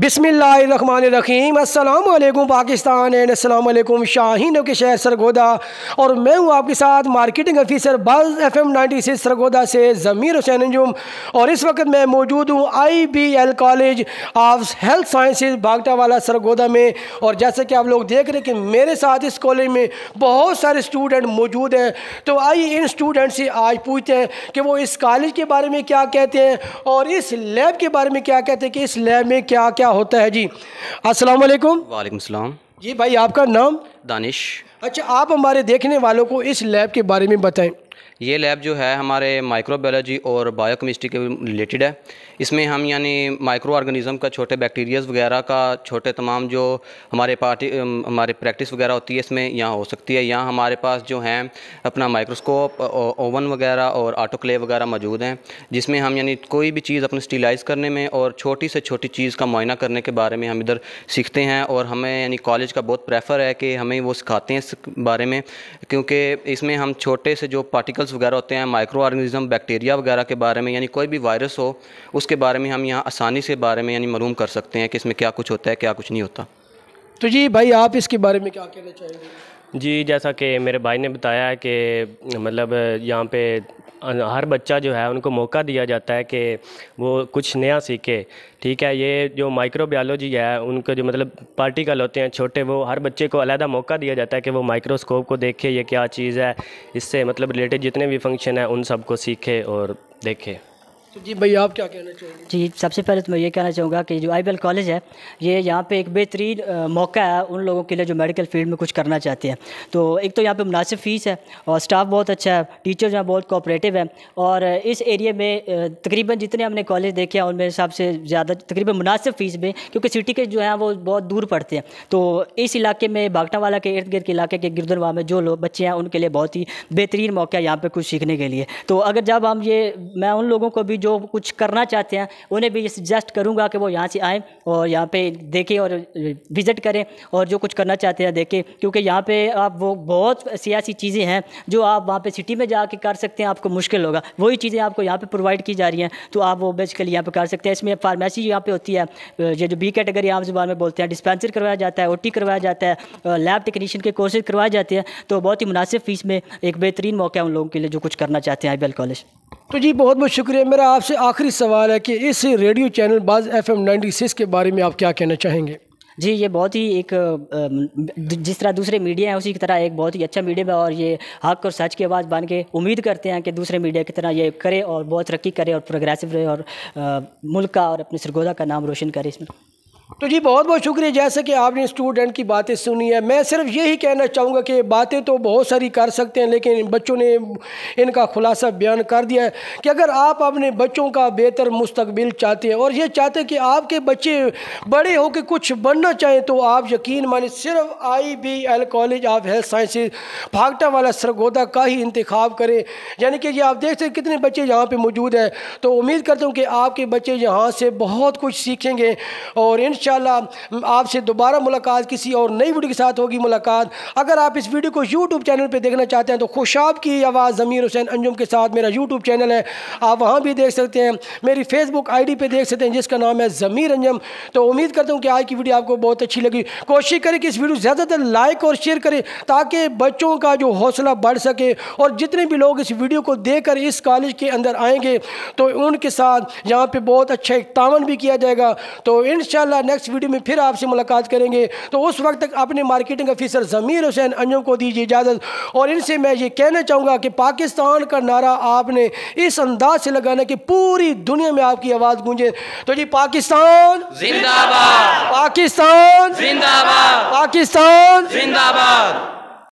बिसमीम अल्लाम पाकिस्तान एंड असलम शाहीनों के शहर सरगोदा और मैं हूँ आपके साथ marketing officer Buzz F M ninety six Sargodha से ज़मीर हुसैन अंजुम और इस वक्त मैं मौजूद हूँ I B L college of health sciences वाला सरगोदा में और जैसे कि आप लोग देख रहे हैं कि मेरे साथ इस कॉलेज में बहुत सारे स्टूडेंट मौजूद हैं तो आई इन स्टूडेंट से आज पूछते हैं कि वो इस कॉलेज के बारे में क्या कहते हैं और इस लैब के बारे में क्या कहते हैं कि इस लैब में क्या क्या क्या होता है जी असलकुम वालेकुम जी भाई आपका नाम दानिश अच्छा आप हमारे देखने वालों को इस लैब के बारे में बताएं ये लैब जो है हमारे माइक्रोबायोलॉजी और बायोकेमिस्ट्री के रिलेटेड है इसमें हम यानी माइक्रो ऑर्गेनिज्म का छोटे बैक्टीरियाज वगैरह का छोटे तमाम जो हमारे पार्टी हमारे प्रैक्टिस वगैरह होती है इसमें यहाँ हो सकती है यहाँ हमारे पास जो हैं अपना माइक्रोस्कोप ओवन वगैरह और ऑटोक्ले वगैरह मौजूद हैं जिसमें हम यानी कोई भी चीज़ अपने स्टीलाइज करने में और छोटी से छोटी चीज़ का मुआयना करने के बारे में हम इधर सीखते हैं और हमें यानी कॉलेज का बहुत प्रेफर है कि हम हमें वो सिखाते हैं इस बारे में क्योंकि इसमें हम छोटे से जो पार्टिकल्स वगैरह होते हैं माइक्रो ऑर्गेनिज्म बैक्टीरिया वगैरह के बारे में यानी कोई भी वायरस हो उसके बारे में हम यहाँ आसानी से बारे में यानी मालूम कर सकते हैं कि इसमें क्या कुछ होता है क्या कुछ नहीं होता तो जी भाई आप इसके बारे में क्या कहना चाहेंगे जी जैसा कि मेरे भाई ने बताया कि मतलब यहाँ पे हर बच्चा जो है उनको मौका दिया जाता है कि वो कुछ नया सीखे ठीक है ये जो माइक्रो है उनको जो मतलब पार्टिकल होते हैं छोटे वो हर बच्चे को अलहदा मौका दिया जाता है कि वो माइक्रोस्कोप को देखे ये क्या चीज़ है इससे मतलब रिलेटेड जितने भी फंक्शन हैं उन सबको सीखे और देखे तो जी भैया आप क्या कहना चाहेंगे जी सबसे पहले तो मैं ये कहना चाहूँगा कि जो आई कॉलेज है ये यहाँ पे एक बेहतरीन मौका है उन लोगों के लिए जो मेडिकल फील्ड में कुछ करना चाहते हैं तो एक तो यहाँ पे मुनासिब फ़ीस है और स्टाफ बहुत अच्छा है टीचर्स यहाँ बहुत कोऑपरेटिव हैं और इस एरिए में तकरीबन जितने हमने कॉलेज देखे हैं उनमें हिसाब से ज़्यादा तकरीबन मुनासिब फ़ीस में क्योंकि सिटी के जो हैं वो बहुत दूर पड़ते हैं तो इस इलाके में बागटावाला के इर्द गिर्द के इलाके के गिरदनवा में जो लोग बच्चे हैं उनके लिए बहुत ही बेहतरीन मौका है यहाँ पर कुछ सीखने के लिए तो अगर जब हम ये मैं उन लोगों को भी जो जो कुछ करना चाहते हैं उन्हें भी सजेस्ट करूँगा कि वो यहाँ से आएँ और यहाँ पर देखें और विज़िट करें और जो कुछ करना चाहते हैं देखें क्योंकि यहाँ पर आप वो बहुत सी ऐसी चीज़ें हैं जो आप वहाँ पर सिटी में जा कर सकते हैं आपको मुश्किल होगा वही चीज़ें आपको यहाँ पर प्रोवाइड की जा रही हैं तो आप वो बेसिकली यहाँ पर कर सकते हैं इसमें फार्मेसी यहाँ पर होती है ये जो बी कैटेगरी आम जुबान में बोलते हैं डिस्पेंसर करवाया जाता है ओ करवाया जाता है लैब टेक्नीशियन के कोर्सेज करवाए जाते हैं तो बहुत ही मुनासिब फीस में एक बेहतरीन मौका है उन लोगों के लिए जो कुछ करना चाहते हैं आई कॉलेज तो जी बहुत बहुत शुक्रिया मेरा आपसे आखिरी सवाल है कि इस radio channel Buzz F M ninety six के बारे में आप क्या कहना चाहेंगे जी ये बहुत ही एक जिस तरह दूसरे मीडिया हैं उसी की तरह एक बहुत ही अच्छा मीडियम है और ये हक और सच की आवाज़ बन के उम्मीद करते हैं कि दूसरे मीडिया की तरह ये करे और बहुत तरक्की करे और प्रोग्रेसिव रहे और मुल्क का और अपने सरगोदा का नाम रोशन करे इसमें तो जी बहुत बहुत शुक्रिया जैसे कि आपने स्टूडेंट की बातें सुनी है मैं सिर्फ यही कहना चाहूँगा कि बातें तो बहुत सारी कर सकते हैं लेकिन बच्चों ने इनका खुलासा बयान कर दिया है कि अगर आप अपने बच्चों का बेहतर मुस्तबिल चाहते हैं और ये चाहते हैं कि आपके बच्चे बड़े होकर कुछ बनना चाहें तो आप यकीन माने सिर्फ I B L college of health sciences Bhagtanwala Sargodha का ही इंतखब करें यानी कि ये आप देख सकते कितने बच्चे यहाँ पर मौजूद हैं तो उम्मीद करता हूँ कि आपके बच्चे यहाँ से बहुत कुछ सीखेंगे और इन इन आपसे दोबारा मुलाकात किसी और नई वीडियो के साथ होगी मुलाकात अगर आप इस वीडियो को यूट्यूब चैनल पर देखना चाहते हैं तो खुशाब की आवाज़ ज़मीर हुसैन अंजुम के साथ मेरा यूट्यूब चैनल है आप वहाँ भी देख सकते हैं मेरी फेसबुक आई पे देख सकते हैं जिसका नाम है ज़मीर अंजम तो उम्मीद करता हूँ कि आज की वीडियो आपको बहुत अच्छी लगी कोशिश करें कि इस वीडियो ज़्यादातर लाइक और शेयर करें ताकि बच्चों का जो हौसला बढ़ सके और जितने भी लोग इस वीडियो को देख इस कॉलेज के अंदर आएंगे तो उनके साथ यहाँ पर बहुत अच्छा एक तावन भी किया जाएगा तो इन नेक्स्ट वीडियो में फिर आपसे मुलाकात करेंगे तो उस वक्त तक अपने मार्केटिंग ऑफिसर ज़मीर हुसैन अंजुम को दीजिए इजाज़त और इनसे मैं ये कहना चाहूँगा कि पाकिस्तान का नारा आपने इस अंदाज से लगाना कि पूरी दुनिया में आपकी आवाज़ गूंजे तो जी पाकिस्तान जिंदाबाद पाकिस्तान जिंदाबाद पाकिस्तान जिंदाबाद